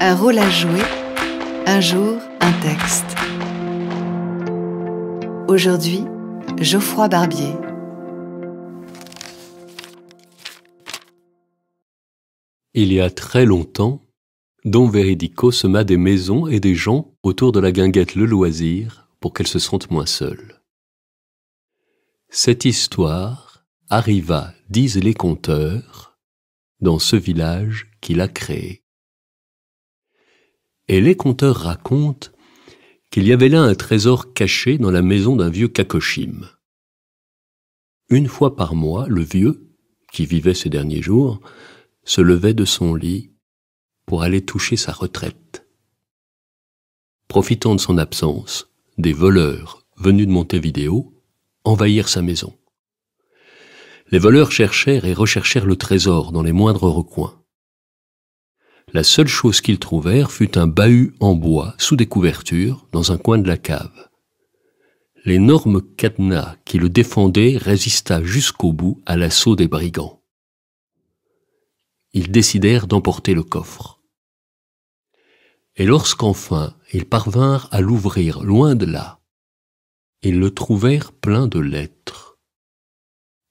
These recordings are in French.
Un rôle à jouer, un jour, un texte. Aujourd'hui, Geoffroy Barbier. Il y a très longtemps, Don Veridico sema des maisons et des gens autour de la guinguette Le Loisir pour qu'elle se sente moins seule. Cette histoire arriva, disent les conteurs, dans ce village qu'il a créé. Et les conteurs racontent qu'il y avait là un trésor caché dans la maison d'un vieux Kakoshim. Une fois par mois, le vieux, qui vivait ces derniers jours, se levait de son lit pour aller toucher sa retraite. Profitant de son absence, des voleurs venus de Montevideo envahirent sa maison. Les voleurs cherchèrent et recherchèrent le trésor dans les moindres recoins. La seule chose qu'ils trouvèrent fut un bahut en bois sous des couvertures dans un coin de la cave. L'énorme cadenas qui le défendait résista jusqu'au bout à l'assaut des brigands. Ils décidèrent d'emporter le coffre. Et lorsqu'enfin ils parvinrent à l'ouvrir loin de là, ils le trouvèrent plein de lettres.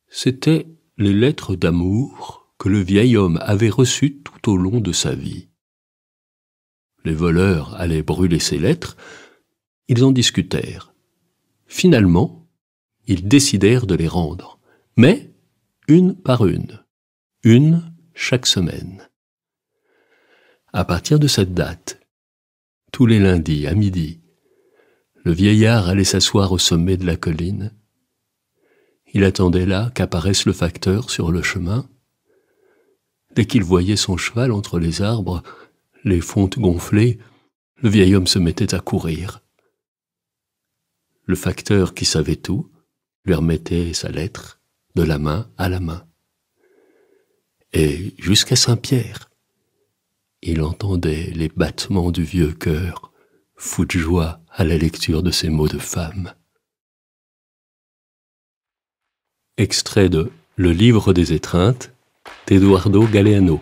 C'étaient les lettres d'amour que le vieil homme avait reçu tout au long de sa vie. Les voleurs allaient brûler ses lettres, ils en discutèrent. Finalement, ils décidèrent de les rendre, mais une par une, une chaque semaine. À partir de cette date, tous les lundis à midi, le vieillard allait s'asseoir au sommet de la colline. Il attendait là qu'apparaisse le facteur sur le chemin, Dès qu'il voyait son cheval entre les arbres, les fontes gonflées, le vieil homme se mettait à courir. Le facteur qui savait tout lui remettait sa lettre de la main à la main. Et jusqu'à Saint-Pierre, il entendait les battements du vieux cœur, fou de joie à la lecture de ces mots de femme. Extrait de Le livre des étreintes, Eduardo Galeano.